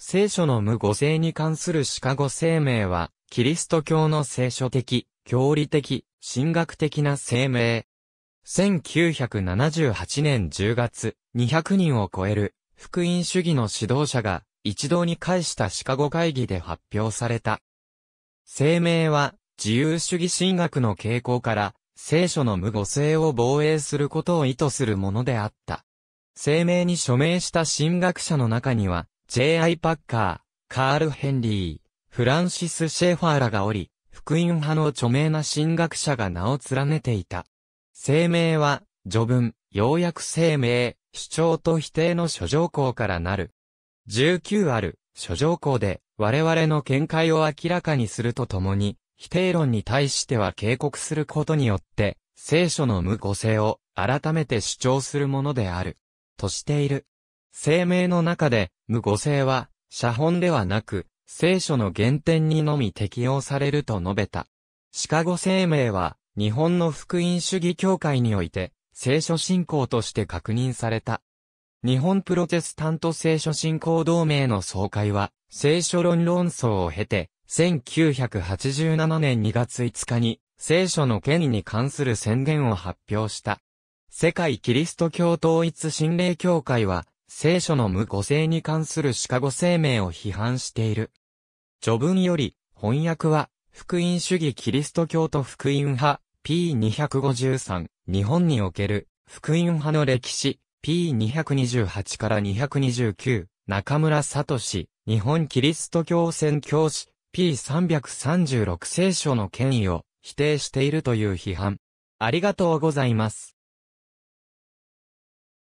聖書の無語性に関するシカゴ生命は、キリスト教の聖書的、教理的、神学的な生命。1978年10月、200人を超える、福音主義の指導者が、一堂に会したシカゴ会議で発表された。声明は、自由主義神学の傾向から、聖書の無誤性を防衛することを意図するものであった。声明に署名した神学者の中には、J.I. パッカー、カール・ヘンリー、フランシス・シェファーらがおり、福音派の著名な神学者が名を連ねていた。声明は、序文、要約声明、主張と否定の諸条項からなる。19ある諸条項で我々の見解を明らかにするとともに、否定論に対しては警告することによって、聖書の無個性を改めて主張するものである。としている。声明の中で、無語性は、写本ではなく、聖書の原点にのみ適用されると述べた。シカゴ声明は、日本の福音主義協会において、聖書信仰として確認された。日本プロテスタント聖書信仰同盟の総会は、聖書論論争を経て、1987年2月5日に、聖書の権威に関する宣言を発表した。世界キリスト教統一神霊協会は、聖書の無個性に関するシカゴ声明を批判している。序文より、翻訳は、福音主義キリスト教と福音派、P253、日本における、福音派の歴史、P228 から229、中村聡、日本キリスト教宣教師、P336 聖書の権威を否定しているという批判。ありがとうございます。